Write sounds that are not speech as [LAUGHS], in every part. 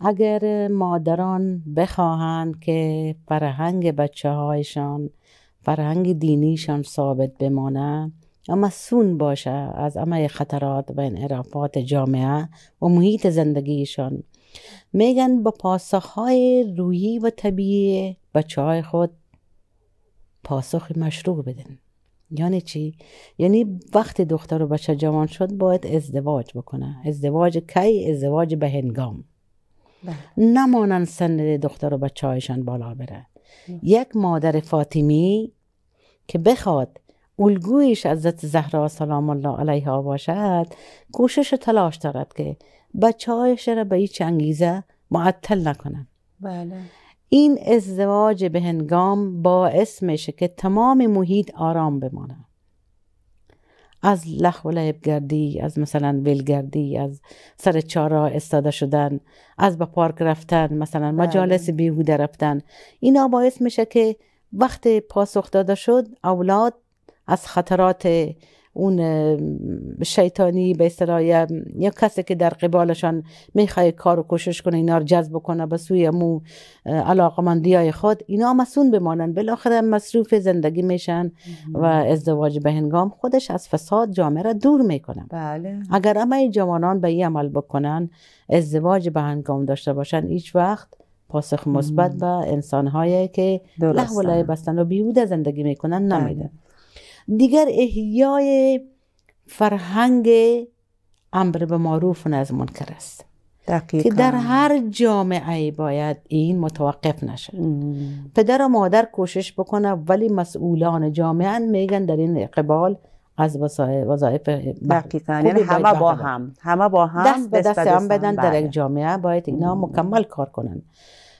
اگر مادران بخواهند که فرهنگ بچه هایشان فرهنگ دینیشان ثابت بمانه اما مسون باشه از همه خطرات و انعرافات جامعه و محیط زندگیشان میگن با پاسخهای رویی و طبیعی بچه های خود پاسخ مشروع بدن یعنی چی؟ یعنی وقتی دختر و بچه جوان شد باید ازدواج بکنه ازدواج کی؟ ازدواج به هنگام بله. نمانند سن دختر و بچه بالا بره بله. یک مادر فاطمی که بخواد الگویش عزت زهرا سلام الله علیها باشد کوشش و تلاش دارد که بچه هایش را به هیچ انگیزه معطل نکنن بله این ازدواج به هنگام باعث میشه که تمام محیط آرام بماند از لخ و لعب گردی از مثلا ولگردی از سر چارا استاده شدن از به پارک رفتن مثلا مجالس بله. بیهوده رفتن اینا باعث میشه که وقت پاسخ داده شد اولاد از خطرات اون شیطانی به اصطلاح یا کسی که در قبالشان میخوای کار و کوشش کنه اینا رو جذب کنه به سوی مو علاقمندی های خود اینا مسون بمانند بالاخره مصروف زندگی میشن و ازدواج به هنگام خودش از فساد جامعه را دور میکنن بله. اگر همه جوانان به این عمل بکنن ازدواج به هنگام داشته باشن هیچ وقت پاسخ مثبت به هایی که لحولای بستن و بیهوده زندگی میکنن نمیده بله. دیگر احیای فرهنگ امر به معروف و از منکر است دقیقا. که در هر جامعه باید این متوقف نشه پدر و مادر کوشش بکنه ولی مسئولان جامعه میگن در این اقبال از وظایف دقیقا یعنی همه با هم همه با هم دست به دست هم بدن در یک بله. جامعه باید اینا مکمل کار کنن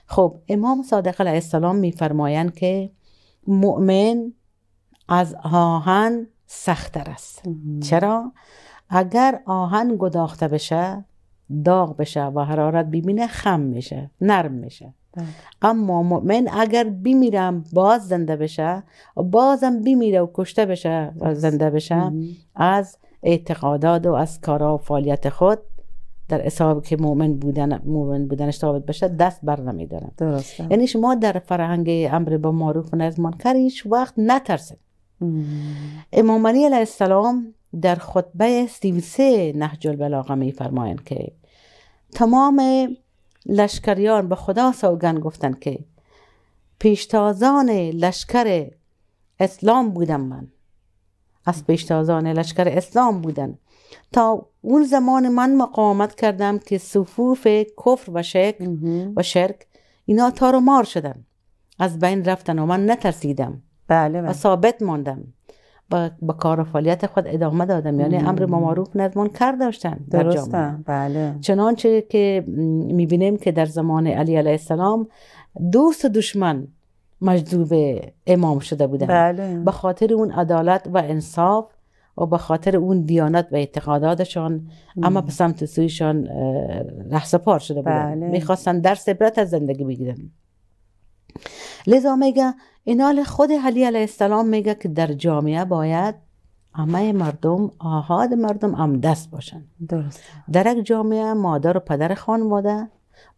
خب امام صادق علیه السلام میفرمایند که مؤمن از آهن سختتر است چرا؟ اگر آهن گداخته بشه داغ بشه و حرارت ببینه خم میشه نرم میشه بله. اما مؤمن اگر بمیرم باز زنده بشه بازم بمیره و کشته بشه و زنده بشه از اعتقادات و از کارا و فعالیت خود در حساب که مؤمن بودن مؤمن بودنش ثابت بشه دست بر نمی یعنی شما در فرهنگ امر به معروف و نهی از منکر هیچ وقت نترسید امام علی علیه السلام در خطبه سیمسه نهج البلاغه میفرمایند که تمام لشکریان به خدا سوگن گفتند که پیشتازان لشکر اسلام بودم من از پیشتازان لشکر اسلام بودن تا اون زمان من مقاومت کردم که صفوف کفر و شرک و شرک اینا تارو مار شدن از بین رفتن و من نترسیدم بله, و بله. ثابت ماندم با, با کار و فعالیت خود ادامه دادم یعنی امر ما معروف ندمان کرد داشتن در جامعه بله چنانچه که میبینیم که در زمان علی علیه السلام دوست و دشمن مجذوب امام شده بودن بله. به خاطر اون عدالت و انصاف و به خاطر اون دیانت و اعتقاداتشان اما به سمت سویشان پار شده بودن بله. میخواستن درس عبرت از زندگی بگیرن لذا میگه اینال خود حلی علیه السلام میگه که در جامعه باید همه مردم آهاد مردم هم دست باشن درست در یک جامعه مادر و پدر خانواده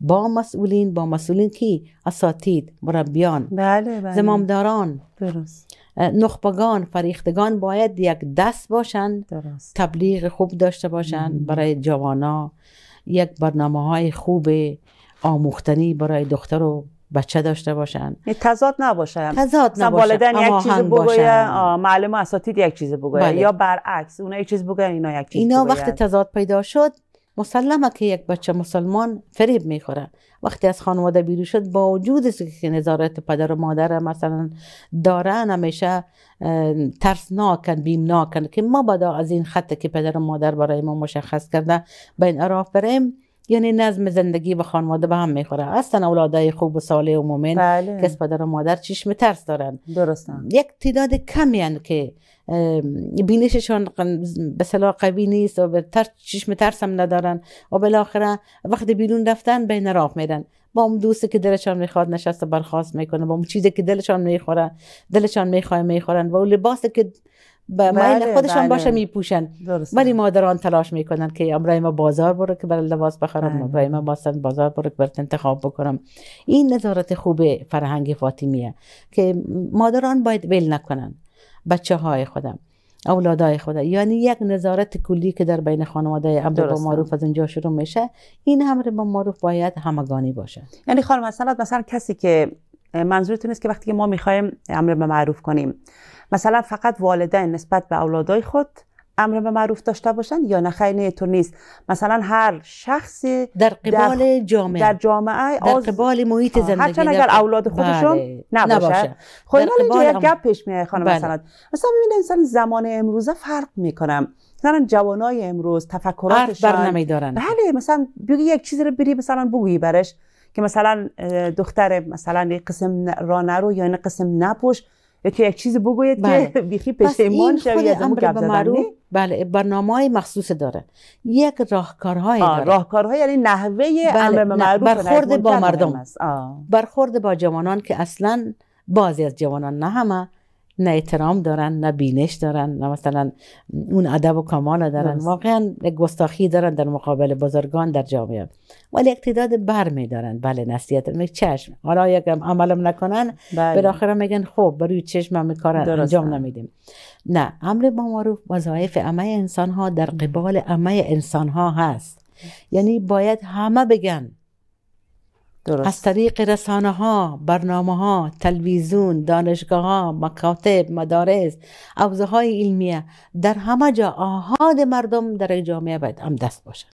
با مسئولین با مسئولین کی اساتید مربیان بله بله. زمامداران درست نخبگان فریختگان باید یک دست باشن درست. تبلیغ خوب داشته باشن برای جوانا یک برنامه های خوب آموختنی برای دختر و بچه داشته باشن یعنی تضاد نباشن تضاد نباشن والدین یک چیز بگوین معلم اساتید یک چیز بگوین بله. یا برعکس اونا یک چیز بگن اینا یک چیز اینا بگوید. تضاد پیدا شد مسلمه که یک بچه مسلمان فریب میخوره وقتی از خانواده بیرون شد با وجود که نظارت پدر و مادر مثلا دارن همیشه ترسناکن بیمناکن که ما بدا از این خط که پدر و مادر برای ما مشخص کرده به این بریم یعنی نظم زندگی به خانواده به هم میخوره هستن اولادای خوب و صالح و مومن بله. کس پدر و مادر چشم ترس دارن درستن. یک تعداد کمی هن که بینششون به صلاح قوی نیست و به تر... چشم ترس هم ندارن و بالاخره وقتی بیرون رفتن بین راه میدن با اون دوستی که دلشان میخواد نشست برخواست میکنه با اون چیزی که دلشان میخوره دلشان میخواه میخورن و اون لباسی که به میل بله، خودشان بله. باشه میپوشن ولی مادران تلاش میکنن که امرای ما بازار برو که برای لباس بخرم بله. امرای ما باستن بازار برو که برات انتخاب بکنم این نظارت خوبه فرهنگ فاطمیه که مادران باید ول نکنن بچه های خودم اولادای خدا یعنی یک نظارت کلی که در بین خانواده امر با معروف از اینجا شروع میشه این امر با معروف باید همگانی باشه یعنی خانم مثلا مثلا کسی که منظورتون است که وقتی ما میخوایم امر به معروف کنیم مثلا فقط والدین نسبت به اولادای خود امر به معروف داشته باشند یا نه نه تو نیست مثلا هر شخصی در قبال جامعه در جامعه در قبال محیط زندگی هرچند اگر اولاد خودشون بله. نباشه خب اینجا یک گپ پیش میاد خانم بله. مثلا مثلا ببینید انسان زمان امروزه فرق میکنم مثلا جوانای امروز تفکراتشان بر نمیدارن بله مثلا بگی یک چیزی رو بری مثلا بگویی برش که مثلا دختر مثلا قسم را نرو یا این قسم نپوش یا یک چیز بگوید بله. که [LAUGHS] بیخی پشیمان شوید از اون به زدن بله برنامه های مخصوص داره یک راهکارهای داره راهکارهای یعنی نحوه بله. امر معروف برخورد با مردم برخورد با جوانان که اصلا بعضی از جوانان نه همه نه احترام دارن نه بینش دارن نه مثلا اون ادب و کمال دارن واقعاً واقعا گستاخی دارن در مقابل بزرگان در جامعه ولی اقتداد بر می دارن بله نصیحت می چشم حالا یکم عملم نکنن بله. بالاخره میگن خب روی چشم هم کار انجام نمیدیم نه امر با معروف وظایف عمه انسان ها در قبال همه انسان ها هست یعنی باید همه بگن از طریق رسانه ها برنامه ها تلویزیون دانشگاه ها مکاتب مدارس عوضه های علمیه در همه جا آهاد مردم در جامعه باید هم دست باشن